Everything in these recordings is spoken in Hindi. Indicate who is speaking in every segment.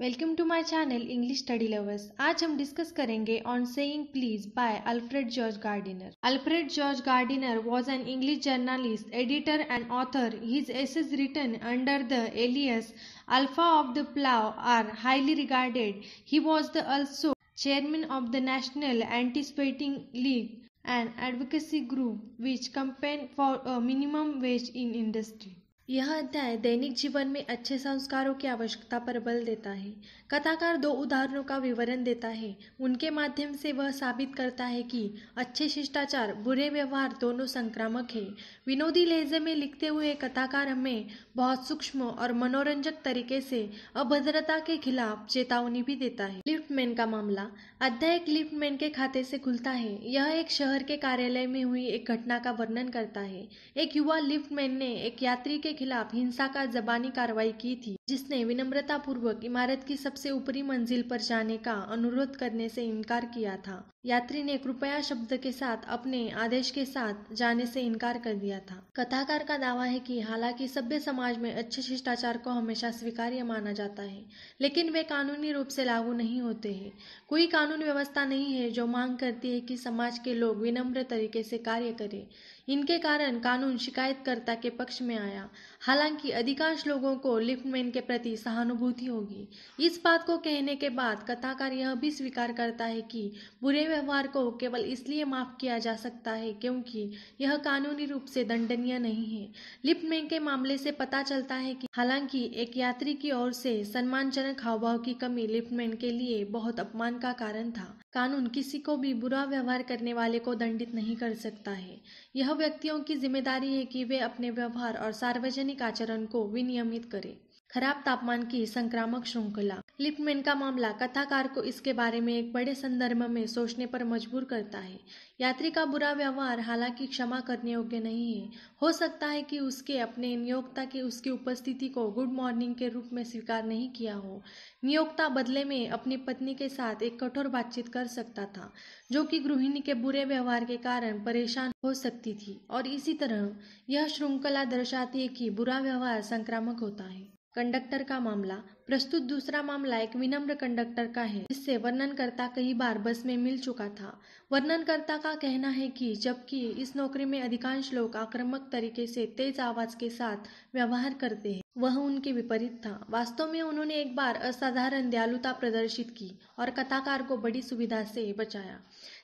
Speaker 1: welcome to my channel English study lovers आज हम डिस्कस करेंगे on saying please by Alfred George Gardiner Alfred George Gardiner was an English journalist editor and author his essays written under the alias Alpha of the plough are highly regarded he was the also chairman of the national anticipating league and advocacy group which campaign for a minimum wage in industry यह अध्याय दैनिक जीवन में अच्छे संस्कारों की आवश्यकता पर बल देता है कथाकार दो उदाहरणों का विवरण देता है उनके माध्यम से वह साबित करता है कि अच्छे शिष्टाचार बुरे व्यवहार दोनों संक्रामक है विनोदी लहजे में लिखते हुए कथाकार हमें बहुत सूक्ष्म और मनोरंजक तरीके से अभद्रता के खिलाफ चेतावनी भी देता है लिफ्टमैन का मामला अध्याय एक लिफ्टमैन के खाते से खुलता है यह एक शहर के कार्यालय में हुई एक घटना का वर्णन करता है एक युवा लिफ्टमैन ने एक यात्री के खिलाफ हिंसा का जबानी कार्रवाई की थी जिसने विनम्रता पूर्वक इमारत की सबसे ऊपरी मंजिल पर जाने का अनुरोध करने से इनकार किया था यात्री ने कृपया शब्द के साथ अपने आदेश के साथ जाने से इनकार कर दिया था कथाकार का दावा है कि हालांकि सभ्य समाज में अच्छे शिष्टाचार को हमेशा स्वीकार्य माना जाता है लेकिन वे कानूनी रूप से लागू नहीं होते हैं कोई कानून व्यवस्था नहीं है जो मांग करती है कि समाज के लोग विनम्र तरीके से कार्य करें इनके कारण कानून शिकायतकर्ता के पक्ष में आया हालांकि अधिकांश लोगों को लिफ्टमैन के प्रति सहानुभूति होगी इस बात को कहने के बाद कथाकार यह भी स्वीकार करता है कि बुरे व्यवहार को केवल इसलिए माफ किया जा सकता है क्योंकि यह कानूनी रूप से दंडनीय नहीं है लिफ्टमैन के मामले से पता चलता है कि हालांकि एक यात्री की ओर से सम्मानजनक हावभाव की कमी लिफ्टमैन के लिए बहुत अपमान का कारण था कानून किसी को भी बुरा व्यवहार करने वाले को दंडित नहीं कर सकता है यह व्यक्तियों की जिम्मेदारी है कि वे अपने व्यवहार और सार्वजनिक आचरण को विनियमित करें खराब तापमान की संक्रामक श्रृंखला लिपमेन का मामला कथाकार को इसके बारे में एक बड़े संदर्भ में सोचने पर मजबूर करता है यात्री का बुरा व्यवहार हालांकि क्षमा करने योग्य नहीं है हो सकता है कि उसके अपने नियोक्ता की उसकी उपस्थिति को गुड मॉर्निंग के रूप में स्वीकार नहीं किया हो नियोक्ता बदले में अपनी पत्नी के साथ एक कठोर बातचीत कर सकता था जो कि गृहिणी के बुरे व्यवहार के कारण परेशान हो सकती थी और इसी तरह यह श्रृंखला दर्शाती है कि बुरा व्यवहार संक्रामक होता है कंडक्टर का मामला प्रस्तुत दूसरा मामला एक विनम्र कंडक्टर का है जिससे वर्णनकर्ता कई बार बस में मिल चुका था वर्णनकर्ता का कहना है कि जबकि इस नौकरी में अधिकांश लोग आक्रामक तरीके से तेज आवाज के साथ व्यवहार करते हैं वह उनके विपरीत था वास्तव में उन्होंने एक बार असाधारण दयालुता प्रदर्शित की और कथाकार को बड़ी सुविधा से बचाया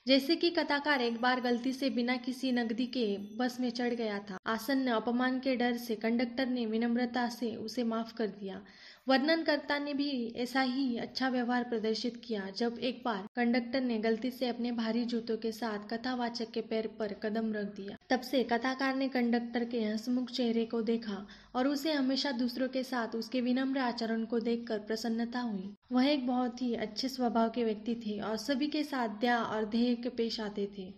Speaker 1: जैसे कि कथाकार एक बार गलती से बिना किसी नगदी के बस में चढ़ गया था आसन ने अपमान के डर से कंडक्टर ने विनम्रता से उसे माफ कर दिया वर्णनकर्ता ने भी ऐसा ही अच्छा व्यवहार प्रदर्शित किया जब एक बार कंडक्टर ने गलती से अपने भारी जूतों के साथ कथावाचक के पैर पर कदम रख दिया तब से कथाकार ने कंडक्टर के हंसमुख चेहरे को देखा और उसे हमेशा दूसरों के साथ उसके विनम्र आचरण को देखकर प्रसन्नता हुई वह एक बहुत ही अच्छे स्वभाव के व्यक्ति थे और सभी के साथ दया और ध्येय के पेश आते थे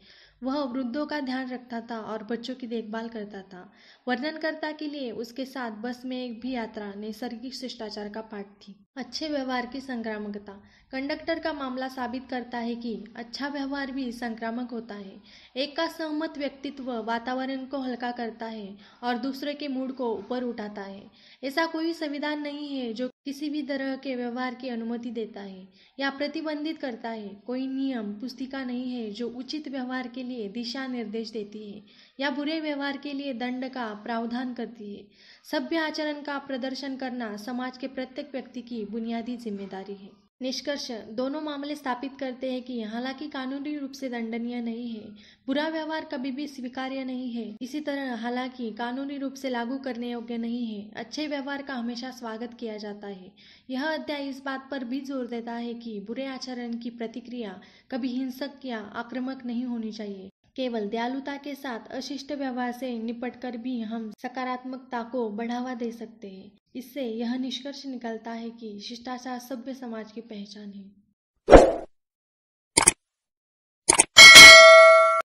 Speaker 1: वह वृद्धों का ध्यान रखता था और बच्चों की देखभाल करता था वर्णनकर्ता के लिए उसके साथ बस में एक भी यात्रा नैसर्गिक शिष्टाचार का पाठ थी अच्छे व्यवहार की संक्रामकता कंडक्टर का मामला साबित करता है कि अच्छा व्यवहार भी संक्रामक होता है एक का सहमत व्यक्तित्व वातावरण को हल्का करता है और दूसरे के मूड को ऊपर उठाता है ऐसा कोई संविधान नहीं है जो किसी भी तरह के व्यवहार की अनुमति देता है या प्रतिबंधित करता है कोई नियम पुस्तिका नहीं है जो उचित व्यवहार के लिए लिए दिशा निर्देश देती है या बुरे व्यवहार के लिए दंड का प्रावधान करती है सभ्य आचरण का प्रदर्शन करना समाज के प्रत्येक व्यक्ति की बुनियादी जिम्मेदारी है निष्कर्ष दोनों मामले स्थापित करते हैं कि हालांकि कानूनी रूप से दंडनीय नहीं है बुरा व्यवहार कभी भी स्वीकार्य नहीं है इसी तरह हालांकि कानूनी रूप से लागू करने योग्य नहीं है अच्छे व्यवहार का हमेशा स्वागत किया जाता है यह अध्याय इस बात पर भी जोर देता है कि बुरे आचरण की प्रतिक्रिया कभी हिंसक या आक्रामक नहीं होनी चाहिए केवल दयालुता के साथ अशिष्ट व्यवहार से निपटकर भी हम सकारात्मकता को बढ़ावा दे सकते हैं इससे यह निष्कर्ष निकलता है कि शिष्टाचार सभ्य समाज की पहचान है